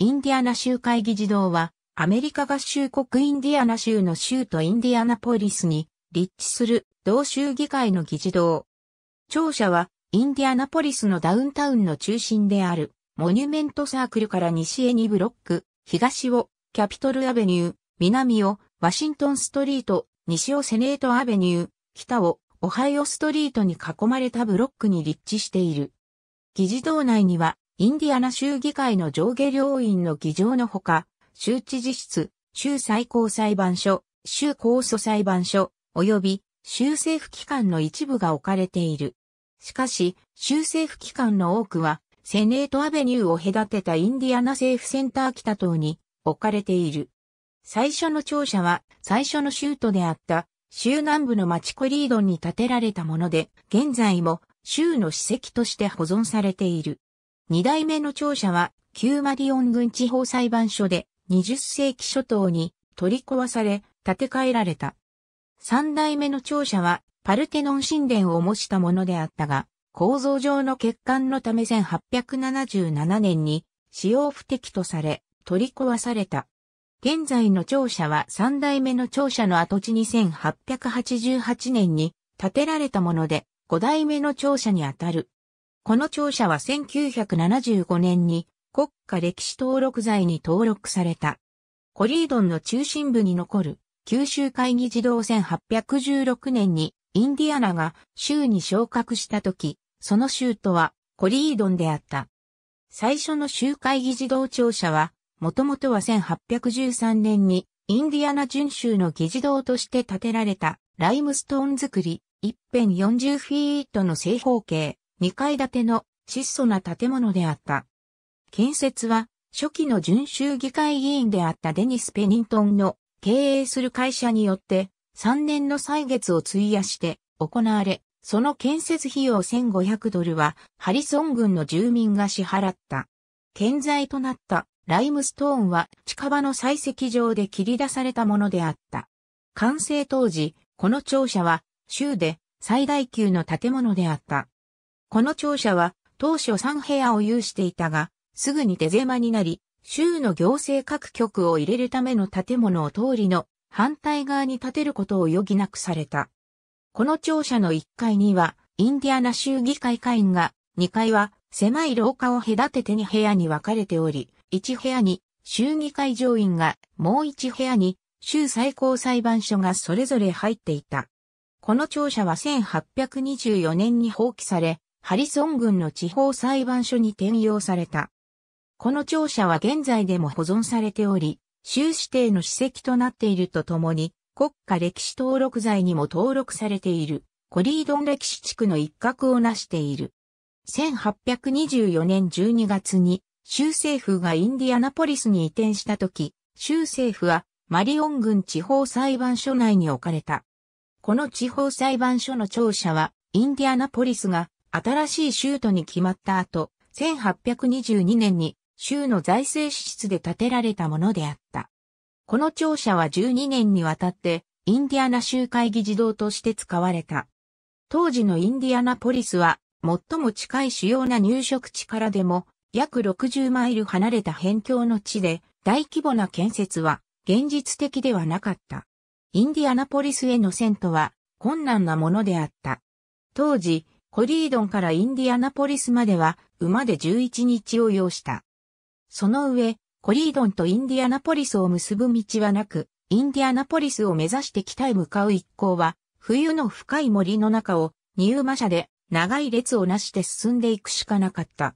インディアナ州会議事堂は、アメリカ合衆国インディアナ州の州都インディアナポリスに立地する同州議会の議事堂。庁舎はインディアナポリスのダウンタウンの中心であるモニュメントサークルから西へ2ブロック、東をキャピトルアベニュー、南をワシントンストリート、西をセネートアベニュー、北をオハイオストリートに囲まれたブロックに立地している。議事堂内にはインディアナ州議会の上下両院の議場のほか、州知事室、州最高裁判所、州控訴裁判所、及び州政府機関の一部が置かれている。しかし、州政府機関の多くは、セネートアベニューを隔てたインディアナ政府センター北東に置かれている。最初の庁舎は、最初の州都であった、州南部の町コリードンに建てられたもので、現在も州の史跡として保存されている。二代目の庁舎は、旧マリオン郡地方裁判所で、20世紀初頭に取り壊され、建て替えられた。三代目の庁舎は、パルテノン神殿を模したものであったが、構造上の欠陥のため1877年に使用不適とされ、取り壊された。現在の庁舎は三代目の庁舎の跡地に1888年に建てられたもので、五代目の庁舎にあたる。この庁舎は1975年に国家歴史登録財に登録された。コリードンの中心部に残る九州会議児童1816年にインディアナが州に昇格した時、その州都はコリードンであった。最初の州会議児童庁舎は、もともとは1813年にインディアナ準州の議事堂として建てられたライムストーン造り、一辺40フィートの正方形、2階建ての質素な建物であった。建設は初期の準州議会議員であったデニス・ペニントンの経営する会社によって3年の歳月を費やして行われ、その建設費用1500ドルはハリソン軍の住民が支払った。建材となったライムストーンは近場の採石場で切り出されたものであった。完成当時、この庁舎は州で最大級の建物であった。この庁舎は当初3部屋を有していたが、すぐに手狭になり、州の行政各局を入れるための建物を通りの反対側に建てることを余儀なくされた。この庁舎の1階には、インディアナ州議会会員が、2階は狭い廊下を隔てて2部屋に分かれており、1部屋に州議会上院が、もう1部屋に州最高裁判所がそれぞれ入っていた。この庁舎は1824年に放棄され、ハリソン郡の地方裁判所に転用された。この庁舎は現在でも保存されており、州指定の史跡となっているとともに、国家歴史登録財にも登録されている、コリードン歴史地区の一角を成している。1824年12月に、州政府がインディアナポリスに移転した時、州政府はマリオン郡地方裁判所内に置かれた。この地方裁判所の庁舎は、インディアナポリスが新しい州都に決まった後、1822年に州の財政支出で建てられたものであった。この庁舎は12年にわたってインディアナ州会議児童として使われた。当時のインディアナポリスは最も近い主要な入植地からでも約60マイル離れた辺境の地で大規模な建設は現実的ではなかった。インディアナポリスへの遷都は困難なものであった。当時、コリードンからインディアナポリスまでは馬で11日を要した。その上、コリードンとインディアナポリスを結ぶ道はなく、インディアナポリスを目指して北へ向かう一行は、冬の深い森の中を、ニューマ車で長い列をなして進んでいくしかなかった。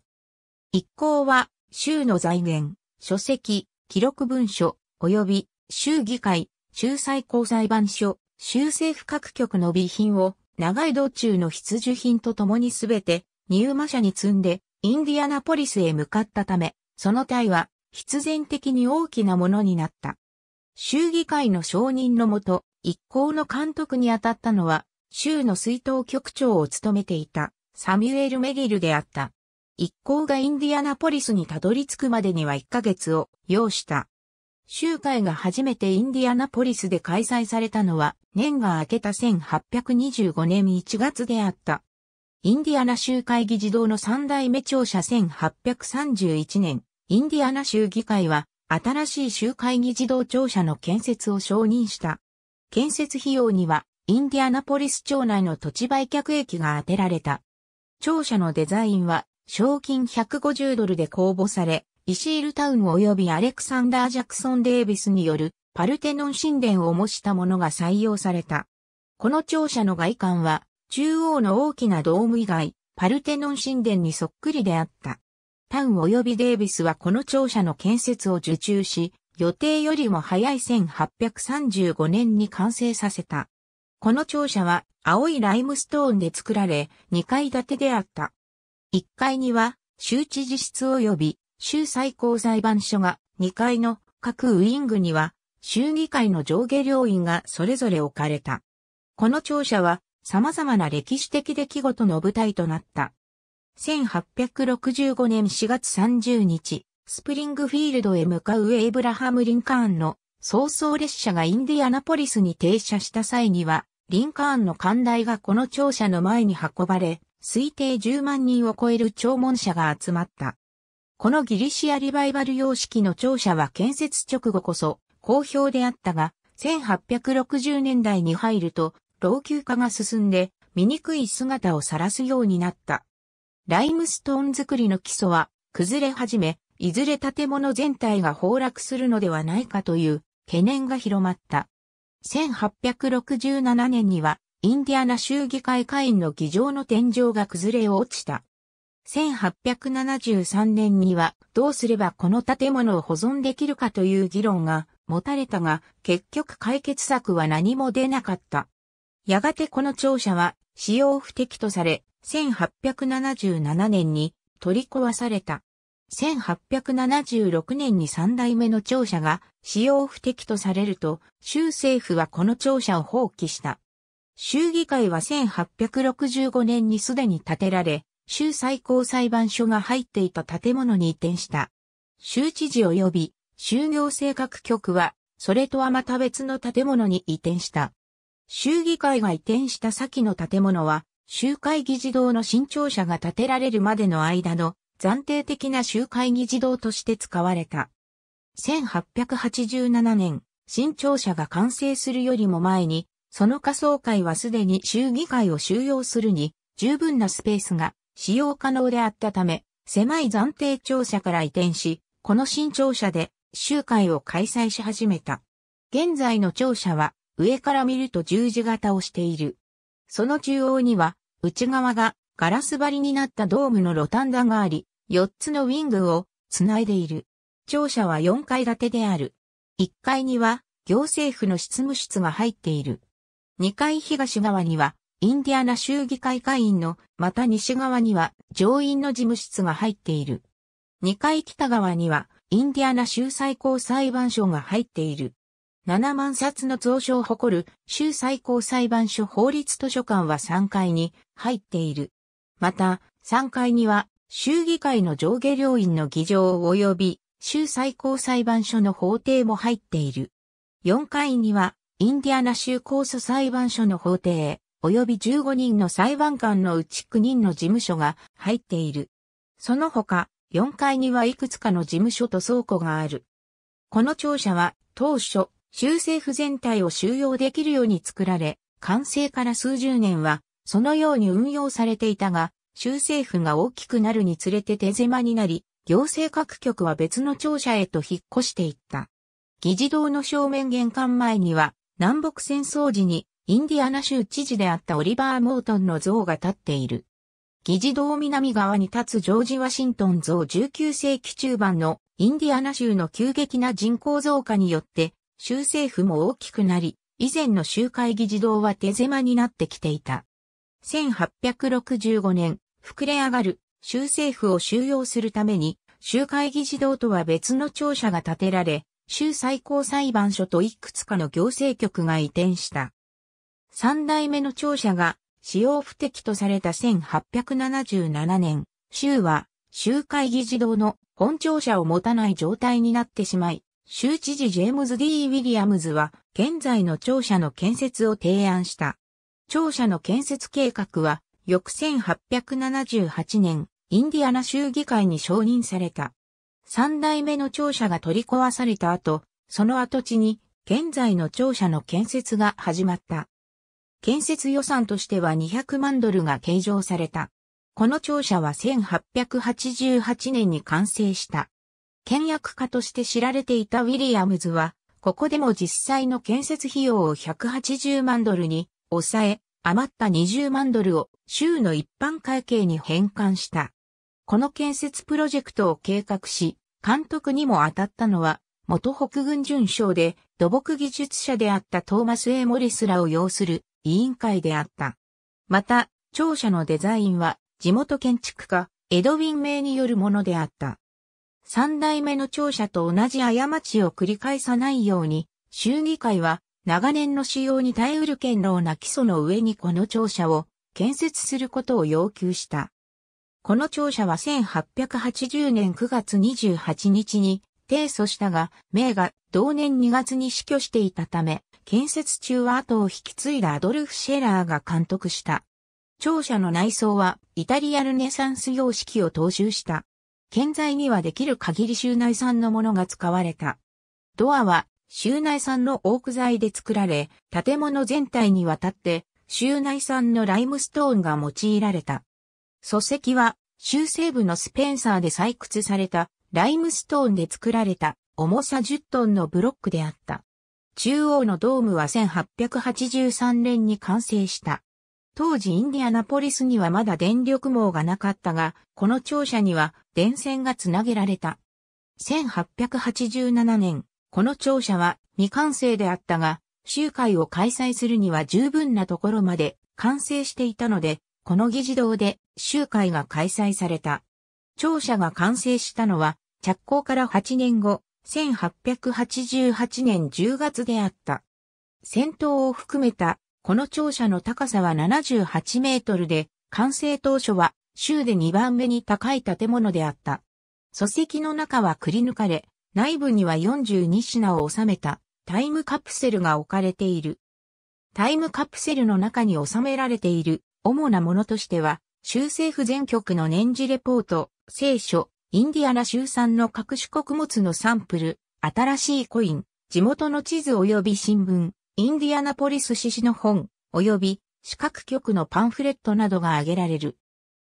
一行は、州の財源、書籍、記録文書、及び、州議会、州最高裁判所、州政府各局の備品を長い道中の必需品と共にすべて、ニーマ車に積んで、インディアナポリスへ向かったため、その隊は、必然的に大きなものになった。州議会の承認のもと、一行の監督に当たったのは、州の水道局長を務めていた、サミュエル・メギルであった。一行がインディアナポリスにたどり着くまでには1ヶ月を要した。集会が初めてインディアナポリスで開催されたのは、年が明けた1825年1月であった。インディアナ集会議事堂の三代目庁舎1831年、インディアナ州議会は、新しい集会議事堂庁舎の建設を承認した。建設費用には、インディアナポリス町内の土地売却益が充てられた。庁舎のデザインは、賞金150ドルで公募され、イシールタウン及びアレクサンダー・ジャクソン・デービスによるパルテノン神殿を模したものが採用された。この庁舎の外観は中央の大きなドーム以外、パルテノン神殿にそっくりであった。タウン及びデービスはこの庁舎の建設を受注し、予定よりも早い1835年に完成させた。この庁舎は青いライムストーンで作られ、2階建てであった。1階には、周知自室及び州最高裁判所が2階の各ウィングには、州議会の上下両院がそれぞれ置かれた。この庁舎は様々な歴史的出来事の舞台となった。1865年4月30日、スプリングフィールドへ向かうエイブラハム・リンカーンの早々列車がインディアナポリスに停車した際には、リンカーンの艦隊がこの庁舎の前に運ばれ、推定10万人を超える弔問者が集まった。このギリシアリバイバル様式の庁舎は建設直後こそ好評であったが、1860年代に入ると老朽化が進んで醜い姿を晒すようになった。ライムストーン作りの基礎は崩れ始め、いずれ建物全体が崩落するのではないかという懸念が広まった。1867年にはインディアナ州議会会員の議場の天井が崩れ落ちた。1873年にはどうすればこの建物を保存できるかという議論が持たれたが、結局解決策は何も出なかった。やがてこの庁舎は使用不適とされ、1877年に取り壊された。1876年に三代目の庁舎が使用不適とされると、州政府はこの庁舎を放棄した。州議会は1865年にすでに建てられ、州最高裁判所が入っていた建物に移転した。州知事及び州行政各局は、それとはまた別の建物に移転した。州議会が移転した先の建物は、州会議事堂の新庁舎が建てられるまでの間の暫定的な州会議事堂として使われた。1887年、新庁舎が完成するよりも前に、その仮想会はすでに州議会を収容するに、十分なスペースが使用可能であったため、狭い暫定庁舎から移転し、この新庁舎で集会を開催し始めた。現在の庁舎は上から見ると十字型をしている。その中央には内側がガラス張りになったドームのロタンダがあり、4つのウィングをつないでいる。庁舎は4階建てである。1階には行政府の執務室が入っている。2階東側にはインディアナ州議会会員のまた西側には上院の事務室が入っている。2階北側にはインディアナ州最高裁判所が入っている。7万冊の蔵書を誇る州最高裁判所法律図書館は3階に入っている。また、3階には州議会の上下両院の議場及び州最高裁判所の法廷も入っている。4階にはインディアナ州控訴裁判所の法廷、及び15人の裁判官のうち9人の事務所が入っている。その他、4階にはいくつかの事務所と倉庫がある。この庁舎は当初、州政府全体を収容できるように作られ、完成から数十年は、そのように運用されていたが、州政府が大きくなるにつれて手狭になり、行政各局は別の庁舎へと引っ越していった。議事堂の正面玄関前には、南北戦争時にインディアナ州知事であったオリバー・モートンの像が立っている。議事堂南側に立つジョージ・ワシントン像19世紀中盤のインディアナ州の急激な人口増加によって州政府も大きくなり、以前の州会議事堂は手狭になってきていた。1865年、膨れ上がる州政府を収容するために州会議事堂とは別の庁舎が建てられ、州最高裁判所といくつかの行政局が移転した。三代目の庁舎が使用不適とされた1877年、州は州会議事堂の本庁舎を持たない状態になってしまい、州知事ジェームズ・ D・ ウィリアムズは現在の庁舎の建設を提案した。庁舎の建設計画は翌1878年、インディアナ州議会に承認された。三代目の庁舎が取り壊された後、その跡地に現在の庁舎の建設が始まった。建設予算としては200万ドルが計上された。この庁舎は1888年に完成した。建約家として知られていたウィリアムズは、ここでも実際の建設費用を180万ドルに抑え、余った20万ドルを州の一般会計に返還した。この建設プロジェクトを計画し、監督にも当たったのは、元北軍巡将で土木技術者であったトーマス・エモリスらを要する委員会であった。また、庁舎のデザインは地元建築家、エドウィン・名によるものであった。三代目の庁舎と同じ過ちを繰り返さないように、州議会は長年の使用に耐えうる堅牢な基礎の上にこの庁舎を建設することを要求した。この庁舎は1880年9月28日に提訴したが、名が同年2月に死去していたため、建設中は後を引き継いだアドルフ・シェラーが監督した。庁舎の内装はイタリアルネサンス様式を踏襲した。建材にはできる限り州内産のものが使われた。ドアは州内産のオーク材で作られ、建物全体にわたって州内産のライムストーンが用いられた。礎石は州西部のスペンサーで採掘されたライムストーンで作られた重さ10トンのブロックであった。中央のドームは1883年に完成した。当時インディアナポリスにはまだ電力網がなかったが、この庁舎には電線がつなげられた。1887年、この庁舎は未完成であったが、集会を開催するには十分なところまで完成していたので、この議事堂で集会が開催された。庁舎が完成したのは、着工から8年後、1888年10月であった。戦闘を含めたこの庁舎の高さは78メートルで、完成当初は州で2番目に高い建物であった。礎石の中はくり抜かれ、内部には42品を収めたタイムカプセルが置かれている。タイムカプセルの中に収められている主なものとしては、州政府全局の年次レポート、聖書、インディアナ州産の各種穀物のサンプル、新しいコイン、地元の地図及び新聞、インディアナポリス市史の本、及び四角局のパンフレットなどが挙げられる。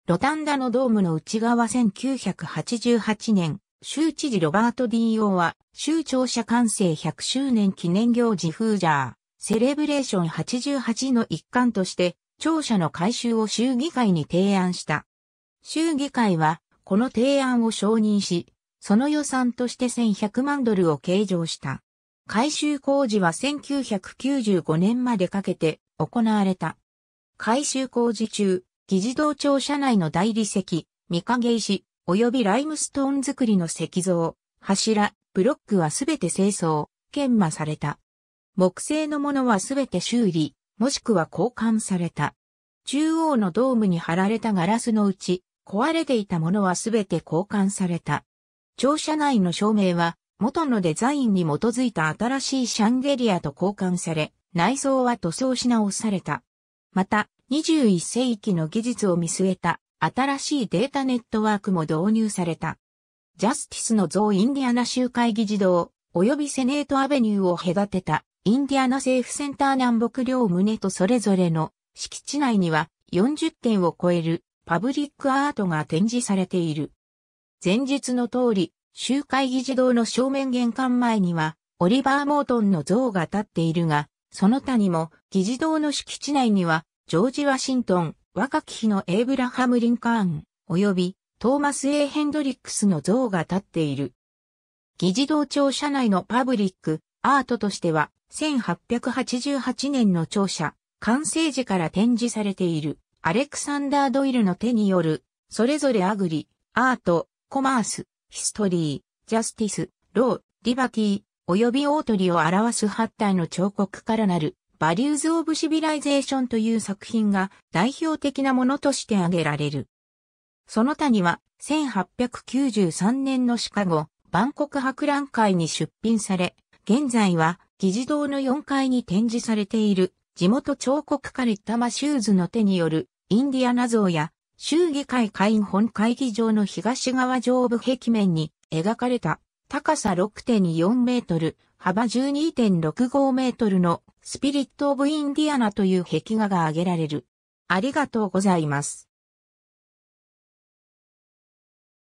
ロタンダのドームの内側1988年、州知事ロバート・ディーオーは、州庁舎完成100周年記念行事フージャー、セレブレーション88の一環として、庁舎の改修を州議会に提案した。州議会は、この提案を承認し、その予算として1100万ドルを計上した。改修工事は1995年までかけて行われた。改修工事中、議事堂庁舎内の大理石、御影石、及びライムストーン作りの石像、柱、ブロックはすべて清掃、研磨された。木製のものはすべて修理、もしくは交換された。中央のドームに貼られたガラスのうち、壊れていたものはすべて交換された。庁舎内の照明は、元のデザインに基づいた新しいシャンデリアと交換され、内装は塗装し直された。また、21世紀の技術を見据えた新しいデータネットワークも導入された。ジャスティスの像インディアナ州会議児童及びセネートアベニューを隔てたインディアナ政府センター南北両棟とそれぞれの敷地内には40点を超えるパブリックアートが展示されている。前述の通り、集会議事堂の正面玄関前には、オリバー・モートンの像が立っているが、その他にも、議事堂の敷地内には、ジョージ・ワシントン、若き日のエイブラハム・リンカーン、及び、トーマス・エ A・ ヘンドリックスの像が立っている。議事堂庁舎内のパブリック、アートとしては、1888年の庁舎、完成時から展示されている。アレクサンダー・ドイルの手による、それぞれアグリ、アート、コマース、ヒストリー、ジャスティス、ロー、リバティ、及びオートリを表す八体の彫刻からなる、バリューズ・オブ・シビライゼーションという作品が代表的なものとして挙げられる。その他には、1893年のシカゴ、万国博覧会に出品され、現在は議事堂の4階に展示されている地元彫刻家リッタマシューズの手によるインディアナ像や州議会会員本会議場の東側上部壁面に描かれた高さ6.4メートル、幅12.65メートルのスピリット・オブ・インディアナという壁画が挙げられる。ありがとうございます。